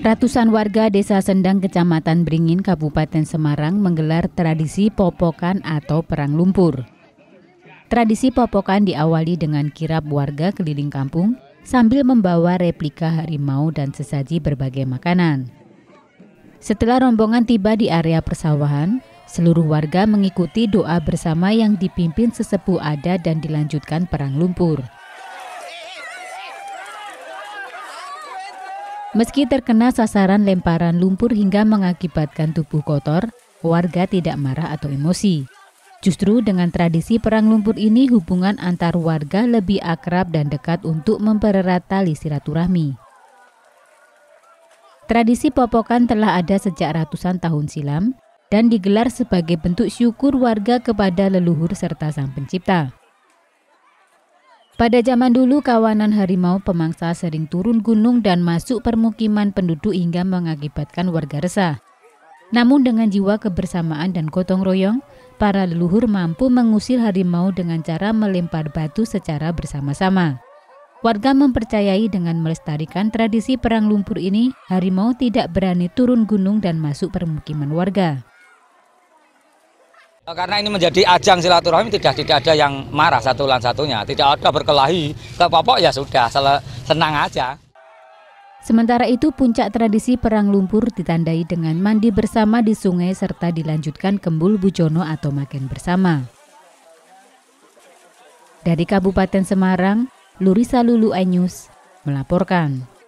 Ratusan warga Desa Sendang, Kecamatan Beringin, Kabupaten Semarang menggelar tradisi popokan atau perang lumpur. Tradisi popokan diawali dengan kirap warga keliling kampung sambil membawa replika harimau dan sesaji berbagai makanan. Setelah rombongan tiba di area persawahan, seluruh warga mengikuti doa bersama yang dipimpin sesepuh ada dan dilanjutkan perang lumpur. Meski terkena sasaran lemparan lumpur hingga mengakibatkan tubuh kotor, warga tidak marah atau emosi. Justru dengan tradisi perang lumpur ini hubungan antar warga lebih akrab dan dekat untuk mempererat tali silaturahmi. Tradisi popokan telah ada sejak ratusan tahun silam dan digelar sebagai bentuk syukur warga kepada leluhur serta sang pencipta. Pada zaman dulu, kawanan harimau pemangsa sering turun gunung dan masuk permukiman penduduk hingga mengakibatkan warga resah. Namun dengan jiwa kebersamaan dan gotong royong, para leluhur mampu mengusir harimau dengan cara melempar batu secara bersama-sama. Warga mempercayai dengan melestarikan tradisi perang lumpur ini, harimau tidak berani turun gunung dan masuk permukiman warga. Eh, karena ini menjadi ajang silaturahmi tidak tidak ada yang marah satu lan satunya, tidak ada berkelahi. popok ya sudah, senang aja. Sementara itu, puncak tradisi perang lumpur ditandai dengan mandi bersama di sungai serta dilanjutkan kembul bujono atau makan bersama. Dari Kabupaten Semarang, Lurisa Lulu Anyus melaporkan.